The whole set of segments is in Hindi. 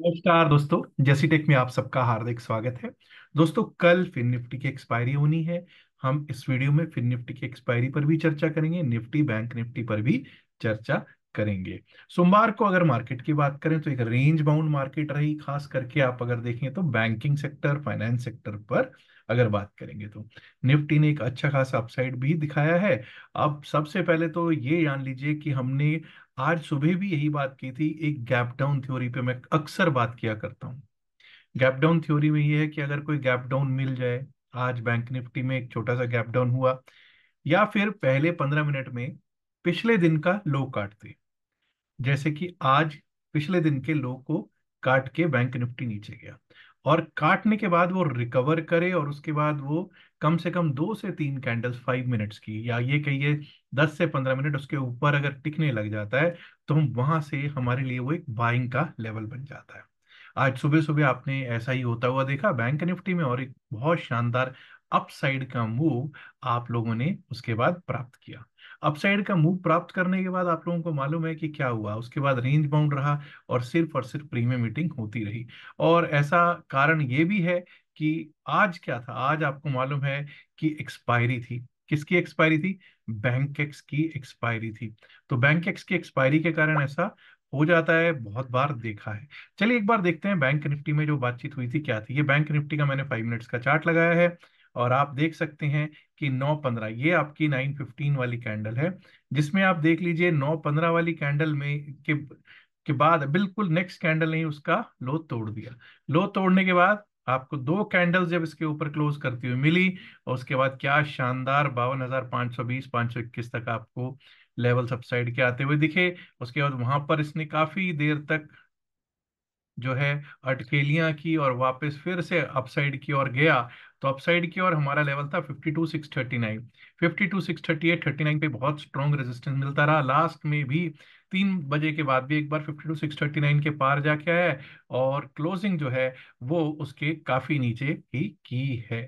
नमस्कार दोस्तों जैसी टेक में आप सबका हार्दिक स्वागत है दोस्तों कल फिन निफ्टी की एक्सपायरी होनी है हम इस वीडियो में फिन निफ्टी की एक्सपायरी पर भी चर्चा करेंगे निफ्टी बैंक निफ्टी पर भी चर्चा करेंगे सोमवार को अगर मार्केट की बात करें तो एक रेंज बाउंड मार्केट रही खास करके आप अगर देखें तो बैंकिंग सेक्टर फाइनेंस सेक्टर पर अगर बात करेंगे तो निफ्टी ने एक अच्छा खासा अपसाइड भी दिखाया है अब सबसे पहले तो ये जान लीजिए कि हमने आज सुबह भी यही बात की थी एक गैप डाउन थ्योरी पे मैं अक्सर बात किया करता हूँ गैप डाउन थ्योरी में ये है कि अगर कोई गैप डाउन मिल जाए आज बैंक निफ्टी में एक छोटा सा गैप डाउन हुआ या फिर पहले पंद्रह मिनट में पिछले दिन का लो काटते जैसे कि आज पिछले दिन के लो को काट के बैंक निफ्टी नीचे गया और काटने के बाद वो रिकवर करे और उसके बाद वो कम से कम दो से तीन कैंडल्स फाइव मिनट्स की या ये कहिए दस से पंद्रह मिनट उसके ऊपर अगर टिकने लग जाता है तो हम वहां से हमारे लिए वो एक बाइंग का लेवल बन जाता है आज सुबह सुबह आपने ऐसा ही होता हुआ देखा बैंक निफ्टी में और एक बहुत शानदार अपसाइड का मूव आप लोगों ने उसके बाद प्राप्त किया अपसाइड का मूव प्राप्त करने के बाद आप लोगों को मालूम है कि क्या हुआ उसके बाद रेंज बाउंड रहा और सिर्फ और सिर्फ प्रीमियम मीटिंग होती रही और ऐसा कारण ये भी है कि आज क्या था आज आपको मालूम है कि एक्सपायरी थी किसकी एक्सपायरी थी बैंक एक्स की एक्सपायरी थी तो बैंक एक्स की एक्सपायरी के कारण ऐसा हो जाता है बहुत बार देखा है चलिए एक बार देखते हैं बैंक निफ्टी में जो बातचीत हुई थी क्या थी ये बैंक निफ्टी का मैंने फाइव मिनट्स का चार्ट लगाया है और आप देख सकते हैं कि 9:15 ये आपकी 9:15 वाली कैंडल है जिसमें आप देख लीजिए 9:15 वाली कैंडल में के के बाद बिल्कुल नेक्स्ट कैंडल ने उसका लो तोड़ दिया लो तोड़ने के बाद आपको दो कैंडल्स जब इसके ऊपर क्लोज करती हुई मिली और उसके बाद क्या शानदार बावन हजार पांच सौ बीस पांच सौ इक्कीस तक आपको लेवल सबसाइड के आते हुए दिखे उसके बाद वहां पर इसने काफी देर तक जो है अटकेलियां की और वापस फिर से अपसाइड की ओर गया तो अपसाइड की ओर हमारा लेवल था 52,639 52,638 नाइन पे बहुत स्ट्रॉन्ग रेजिस्टेंस मिलता रहा लास्ट में भी तीन बजे के बाद भी एक बार 52,639 के पार जाके आया और क्लोजिंग जो है वो उसके काफी नीचे ही की है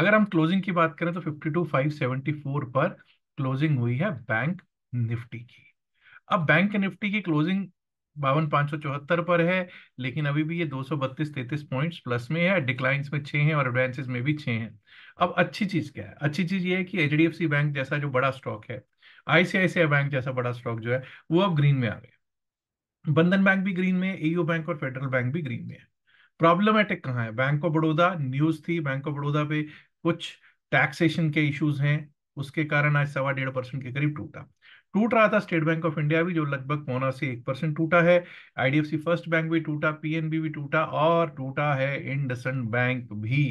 अगर हम क्लोजिंग की बात करें तो 52,574 पर क्लोजिंग हुई है बैंक निफ्टी की अब बैंक निफ्टी की क्लोजिंग बावन पांच सौ चौहत्तर पर है लेकिन अभी भी ये दो सौ बत्तीस तैतीस पॉइंट प्लस में है डिक्लाइंस में छह हैं और एडवांसेस में भी छह हैं अब अच्छी चीज क्या है अच्छी चीज ये है कि एच बैंक जैसा जो बड़ा स्टॉक है आईसीआईसीआई बैंक जैसा बड़ा स्टॉक जो है वो अब ग्रीन में आ गया बंधन बैंक भी ग्रीन में एयू बैंक और फेडरल बैंक भी ग्रीन में है प्रॉब्लमेटिक कहाँ है बैंक ऑफ बड़ौदा न्यूज थी बैंक ऑफ बड़ौदा पे कुछ टैक्सेशन के इश्यूज हैं उसके कारण आज सवा डेढ़ परसेंट के करीब टूटा टूट रहा था स्टेट बैंक ऑफ इंडिया भी जो लगभग पौना से एक परसेंट टूटा है आईडीएफसी फर्स्ट बैंक भी टूटा पीएनबी भी टूटा और टूटा है इंडसेंड बैंक भी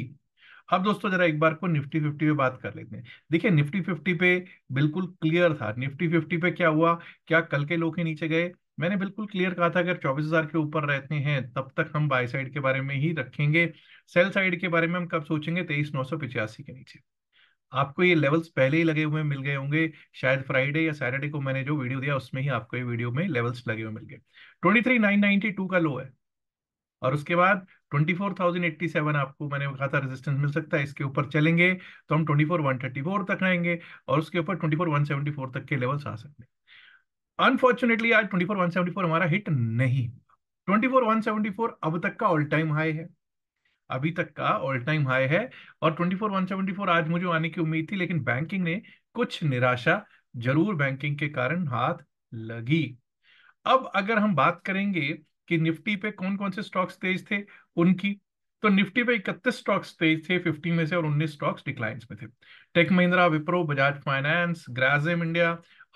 अब दोस्तों जरा एक बार को निफ्टी फिफ्टी पे बात कर लेते हैं देखिए निफ्टी फिफ्टी पे बिल्कुल क्लियर था निफ्टी फिफ्टी पे क्या हुआ क्या कल के लोग के नीचे गए मैंने बिल्कुल क्लियर कहा था अगर चौबीस हजार के ऊपर रहते हैं तब तक हम बाय साइड के बारे में ही रखेंगे सेल साइड के बारे में हम कब सोचेंगे तेईस नौ सौ पिचासी के नीचे आपको ये लेवल्स पहले ही लगे हुए मिल गए होंगे शायद फ्राइडे या सैटरडे को मैंने जो वीडियो दिया उसमें ही आपको ये वीडियो में लेवल्स लगे हुए मिल गए twenty three nine ninety two का लो है और उसके बाद 24,087 आपको मैंने कहा था रेजिस्टेंस मिल सकता है इसके ऊपर चलेंगे तो हम 24,134 तक आएंगे और उसके ऊपर 24,174 तक के लेवल्स आ सकते हैं अनफॉर्चुनेटली आज 24,174 हमारा हिट नहीं 24,174 अब तक का ऑल टाइम हाई है अभी तक का ऑल टाइम हाई है और ट्वेंटी फोर आज मुझे आने की उम्मीद थी लेकिन बैंकिंग ने कुछ निराशा जरूर बैंकिंग के कारण हाथ लगी अब अगर हम बात करेंगे कि निफ्टी पे कौन कौन से स्टॉक्स तेज थे उनकी तो निफ्टी पे इकतीस स्टॉक्स तेज थे 50 में से और 19 स्टॉक्स डिक्लाइंस में थे Tech Mahindra Wipro Bajaj Finance Grasim India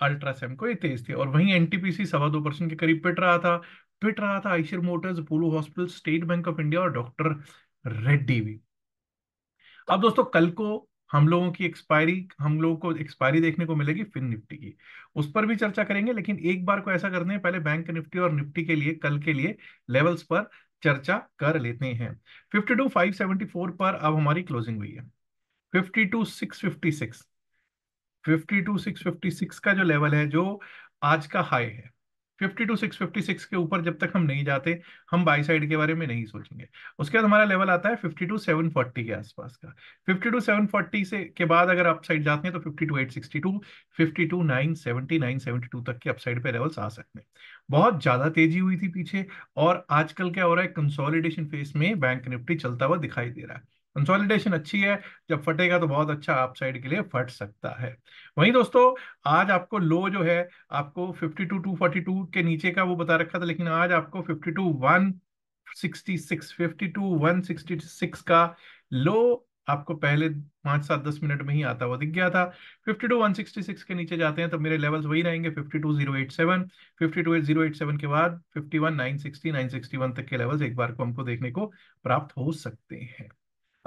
Ultra को ये तेज थे और वहीं एनटीपीसी सवा दो परसेंट के करीब पिट रहा था पिट रहा था Eicher Motors Polo hospital State Bank of India और डॉक्टर रेड टीवी अब दोस्तों कल को हम लोगों की एक्सपायरी हम लोगों को एक्सपायरी देखने को मिलेगी फिन निफ्टी की उस पर भी चर्चा करेंगे लेकिन एक बार को ऐसा करते हैं पहले बैंक निफ्टी और निफ्टी के लिए कल के लिए लेवल्स पर चर्चा कर लेते हैं सेवेंटी फोर पर अब हमारी क्लोजिंग हुई है 52 656 52 सिक्स का जो लेवल है जो आज का हाई है fifty two six fifty six के ऊपर जब तक हम नहीं जाते हम बाई साइड के बारे में नहीं सोचेंगे उसके बाद हमारा लेवल आता है फिफ्टी टू सेवन फोर्टी के आसपास का फिफ्टी टू सेवन फोर्टी से के बाद अगर अप साइड जाते हैं तो fifty two eight sixty two fifty two nine seventy nine seventy two तक के अप साइड पे लेवल्स आ सकते हैं बहुत ज्यादा तेजी हुई थी पीछे और आजकल क्या हो रहा है कंसोलिडेशन फेस में बैंक निफ्टी चलता हुआ दिखाई दे रहा है कंसोलिडेशन अच्छी है जब फटेगा तो बहुत अच्छा अपसाइड के लिए फट सकता है वहीं दोस्तों आज आपको लो जो है आपको 52 242 के नीचे का वो बता रखा था लेकिन आज आपको 52 166 52 सिक्स का लो आपको पहले पांच सात दस मिनट में ही आता हुआ दिख गया था 52,166 के नीचे जाते हैं तो मेरे लेवल्स वही रहेंगे 52,087, 52,087 के बाद 51,960, 961 तक के लेवल्स एक बार को हमको देखने को प्राप्त हो सकते हैं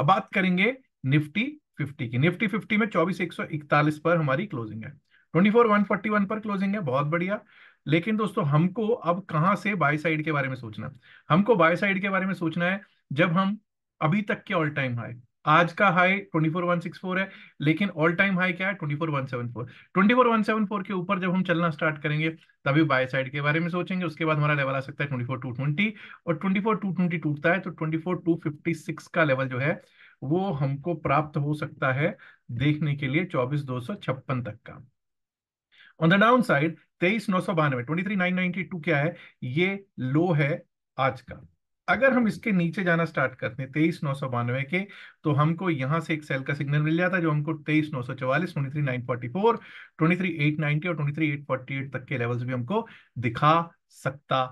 अब बात करेंगे निफ्टी 50 की निफ्टी 50 में चौबीस एक सौ इकतालीस पर हमारी क्लोजिंग है twenty four one forty one पर क्लोजिंग है बहुत बढ़िया लेकिन दोस्तों हमको अब कहां से बाय साइड के बारे में सोचना हमको बाय साइड के बारे में सोचना है जब हम अभी तक के ऑल टाइम हाई आज का हाई 24164 है लेकिन ऑल टाइम हाई क्या है 24174 24174 के ऊपर जब हम चलना स्टार्ट करेंगे तभी बाय साइड के बारे में सोचेंगे उसके बाद हमारा लेवल आ सकता है 24220 और 24220 टूटता है तो 24256 का लेवल जो है वो हमको प्राप्त हो सकता है देखने के लिए चौबीस तक का ऑन द डाउन साइड तेईस नौ सौ बानवे twenty three nine ninety two क्या है ये लो है आज का अगर हम इसके नीचे जाना स्टार्ट करते हैं तेईस नौ सौ बानवे के तो हमको यहां से एक सेल का सिग्नल मिल जाता है जो हमको तेईस नौ सौ चौवालीस twenty three nine forty four twenty three eight ninety और twenty three eight forty eight तक के लेवल्स भी हमको दिखा सकता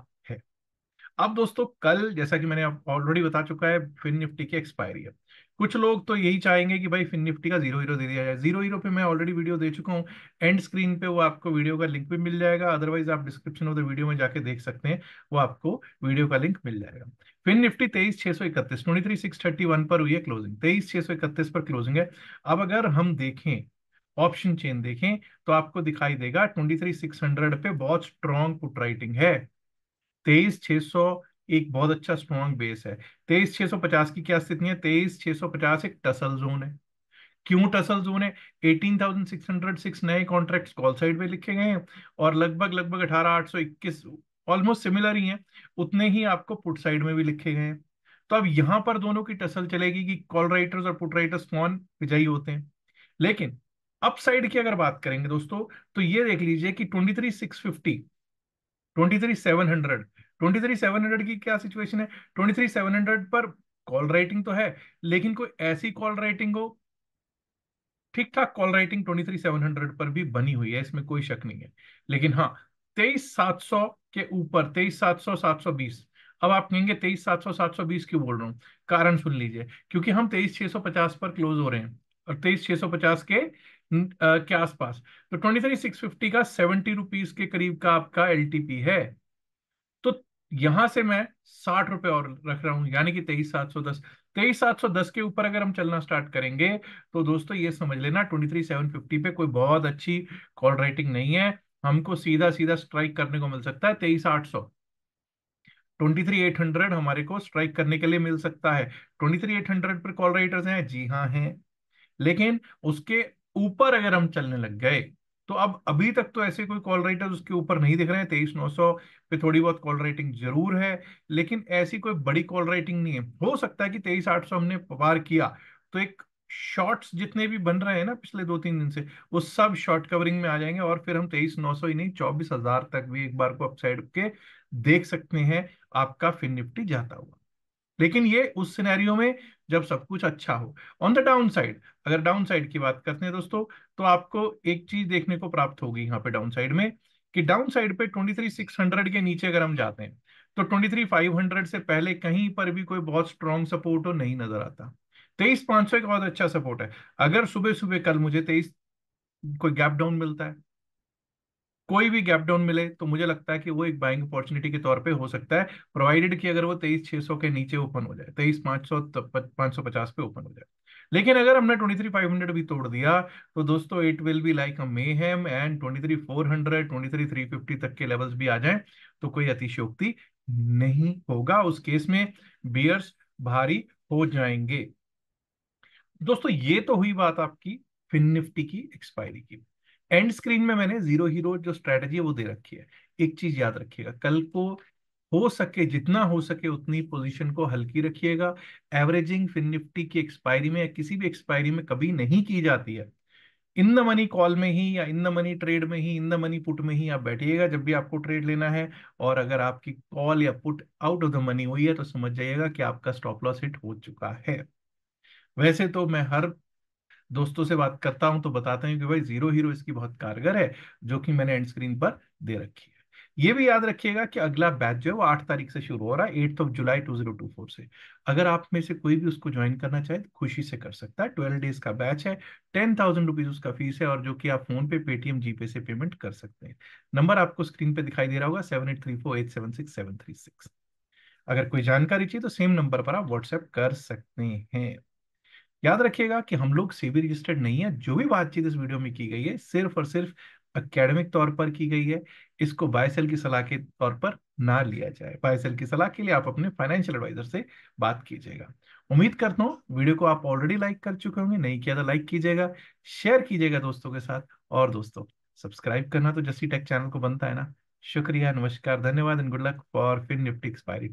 अब दोस्तों कल जैसा कि मैंने ऑलरेडी बता चुका है फिन निफ्टी की एक्सपायरी है कुछ लोग तो यही चाहेंगे कि भाई फिन निफ्टी का जीरो हीरो दे दिया जाए जीरो हीरो पे मैं ऑलरेडी वीडियो दे चुका हूँ एंड स्क्रीन पे वो आपको वीडियो का लिंक भी मिल जाएगा अदरवाइज आप डिस्क्रिप्शन ऑफ द वीडियो में जाके देख सकते हैं वो आपको वीडियो का लिंक मिल जाएगा फिन निफ्टी तेईस छह सौ इकतीस twenty three six thirty one पर हुई है क्लोजिंग तेईस छह सौ इकतीस पर क्लोजिंग है अब अगर हम देखें ऑप्शन चेन देखें तो आपको दिखाई देगा ट्वेंटी थ्री सिक्स हंड्रेड पे बहुत स्ट्रॉन्ग पुट राइटिंग है तेईस छह सौ एक बहुत अच्छा स्ट्रॉन्ग बेस है तेईस छह सौ पचास की क्या स्थिति है तेईस छह सौ पचास एक टसल जोन है क्यों टसल जोन है eighteen thousand six hundred six नए कॉन्ट्रैक्ट कॉल साइड पे लिखे गए हैं और लगभग लगभग अठारह आठ सौ इक्कीस ऑलमोस्ट सिमिलर ही हैं उतने ही आपको पुट साइड में भी लिखे गए हैं तो अब यहां पर दोनों की टसल चलेगी कि कॉल राइटर्स और पुट राइटर्स कौन विजयी होते हैं लेकिन अपसाइड की अगर बात करेंगे दोस्तों तो ये देख लीजिए कि twenty three six fifty twenty three seven hundred twenty three seven hundred की क्या सिचुएशन है ट्वेंटी थ्री सेवन हंड्रेड पर कॉल राइटिंग तो है लेकिन कोई ऐसी कॉल राइटिंग हो ठीक ठाक call writing twenty three seven hundred पर भी बनी हुई है इसमें कोई शक नहीं है लेकिन हाँ तेईस सात सौ के ऊपर तेईस सात सौ सात सौ बीस अब आप कहेंगे तेईस सात सौ सात सौ बीस क्यों बोल रहा हूँ कारण सुन लीजिए क्योंकि हम तेईस छह सौ पचास पर क्लोज हो रहे हैं और तेईस छह सौ पचास के हम्म, के आसपास तो ट्वेंटी थ्री सिक्स फिफ्टी का सेवेंटी रुपीज के करीब का आपका एल है तो यहां से मैं साठ रुपए और रख रहा हूं यानी कि तेईस सात सौ दस तेईस सात सौ दस के ऊपर अगर हम चलना स्टार्ट करेंगे तो दोस्तों ये समझ लेना ट्वेंटी थ्री सेवन फिफ्टी पे कोई बहुत अच्छी कॉल राइटिंग नहीं है हमको सीधा सीधा स्ट्राइक करने को मिल सकता है तेईस आठ सौ ट्वेंटी थ्री एट हंड्रेड हमारे को स्ट्राइक करने के लिए मिल सकता है ट्वेंटी थ्री एट हंड्रेड पर कॉल राइटर्स हैं जी हाँ हैं लेकिन उसके ऊपर अगर हम चलने लग गए तो अब अभी तक तो ऐसे कोई कॉल राइटर उसके ऊपर नहीं दिख रहे हैं तेईस नौ सौ पे थोड़ी बहुत कॉल राइटिंग जरूर है लेकिन ऐसी कोई बड़ी कॉल राइटिंग नहीं है हो सकता है कि तेईस आठ सौ हमने पार किया तो एक शॉर्ट्स जितने भी बन रहे हैं ना पिछले दो तीन दिन से वो सब शॉर्ट कवरिंग में आ जाएंगे और फिर हम तेईस नौ सौ ही नहीं चौबीस हजार तक भी एक बार को अपसाइड के देख सकते हैं आपका फिन निफ्टी जाता हुआ लेकिन ये उस सिनेरियो में जब सब कुछ अच्छा हो ऑन द डाउन साइड अगर डाउन साइड की बात करते हैं दोस्तों तो आपको एक चीज देखने को प्राप्त होगी यहाँ पे डाउन साइड में कि डाउन साइड पे 23,600 के नीचे अगर हम जाते हैं तो 23,500 से पहले कहीं पर भी कोई बहुत स्ट्रॉन्ग सपोर्ट हो नहीं नजर आता तेईस पांच सौ एक बहुत अच्छा सपोर्ट है अगर सुबह सुबह कल मुझे तेईस कोई गैप डाउन मिलता है कोई भी गैप डाउन मिले तो मुझे लगता है कि वो एक बाइंग अपॉर्चुनिटी के तौर पे हो सकता है प्रोवाइडेड कि अगर वो तेईस छह सौ के नीचे ओपन हो जाए तेईस पांच सौ पांच सौ पचास पे ओपन हो जाए लेकिन अगर हमने ट्वेंटी थ्री फाइव हंड्रेड भी तोड़ दिया तो दोस्तों it will be like a mayhem and twenty three four hundred twenty three three fifty तक के लेवल्स भी आ जाए तो कोई अतिशयोक्ति नहीं होगा उस केस में बियर्स भारी हो जाएंगे दोस्तों ये तो हुई बात आपकी फिन निफ्टी की एक्सपायरी की एंड स्क्रीन में मैंने जीरो हीरो जो स्ट्रेटजी है वो दे रखी है एक चीज याद रखिएगा कल को हो सके जितना हो सके उतनी पोजीशन को हल्की रखिएगा एवरेजिंग फिन निफ्टी की एक्सपायरी में या किसी भी एक्सपायरी में कभी नहीं की जाती है इन द मनी कॉल में ही या इन द मनी ट्रेड में ही इन द मनी पुट में ही आप बैठिएगा जब भी आपको ट्रेड लेना है और अगर आपकी कॉल या put out of the money हुई है तो समझ जाइएगा कि आपका स्टॉप लॉस हिट हो चुका है वैसे तो मैं हर दोस्तों से बात करता हूं तो बताते हैं कि भाई जीरो हीरो इसकी बहुत कारगर है जो कि मैंने एंड स्क्रीन पर दे रखी है ये भी याद रखिएगा कि अगला बैच जो है वो आठ तारीख से शुरू हो रहा है eighth of July two zero two four से अगर आप में से कोई भी उसको ज्वाइन करना चाहे तो खुशी से कर सकता है ट्वेल्व डेज का बैच है टेन थाउजेंड रुपीज उसका फीस है और जो कि आप फोन पे पेटीएम जीपे से पेमेंट कर सकते हैं नंबर आपको स्क्रीन पे दिखाई दे रहा होगा seven eight three four eight seven six seven three six अगर कोई जानकारी चाहिए तो सेम नंबर पर आप व्हाट्सएप कर सकते हैं याद रखिएगा कि हम लोग सेबी रजिस्टर्ड नहीं है जो भी बातचीत इस वीडियो में की गई है सिर्फ और सिर्फ अकेडमिक तौर पर की गई है इसको बायसेल की सलाह के तौर पर ना लिया जाए बायसेल की सलाह के लिए आप अपने फाइनेंशियल एडवाइजर से बात कीजिएगा उम्मीद करता हूँ वीडियो को आप ऑलरेडी लाइक कर चुके होंगे नहीं किया तो लाइक कीजिएगा शेयर कीजिएगा दोस्तों के साथ और दोस्तों सब्सक्राइब करना तो जस्सी टेक चैनल को बनता है ना शुक्रिया नमस्कार धन्यवाद and good luck for fin Nifty expiry